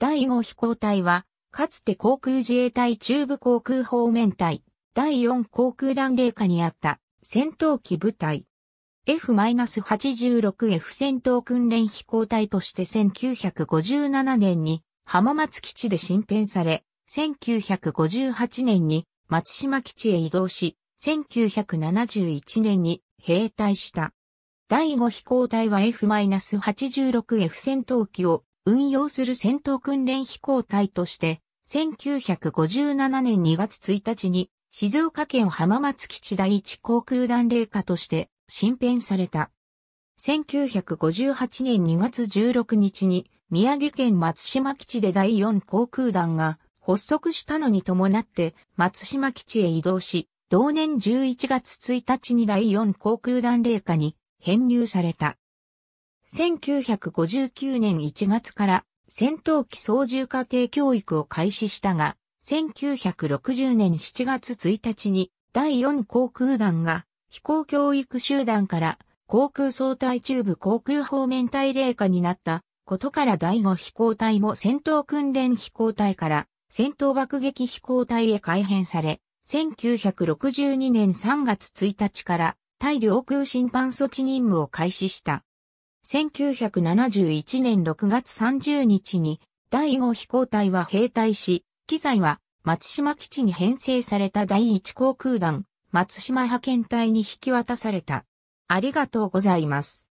第5飛行隊は、かつて航空自衛隊中部航空方面隊、第4航空団霊下にあった戦闘機部隊。F-86F 戦闘訓練飛行隊として1957年に浜松基地で新編され、1958年に松島基地へ移動し、1971年に兵隊した。第5飛行隊は F-86F 戦闘機を運用する戦闘訓練飛行隊として、1957年2月1日に静岡県浜松基地第一航空団霊下として新編された。1958年2月16日に宮城県松島基地で第4航空団が発足したのに伴って松島基地へ移動し、同年11月1日に第4航空団霊下に編入された。1959年1月から戦闘機操縦家庭教育を開始したが、1960年7月1日に第4航空団が飛行教育集団から航空総隊中部航空方面隊冷下になったことから第5飛行隊も戦闘訓練飛行隊から戦闘爆撃飛行隊へ改編され、1962年3月1日から大量空審判措置任務を開始した。1971年6月30日に第5飛行隊は兵隊し、機材は松島基地に編成された第1航空団松島派遣隊に引き渡された。ありがとうございます。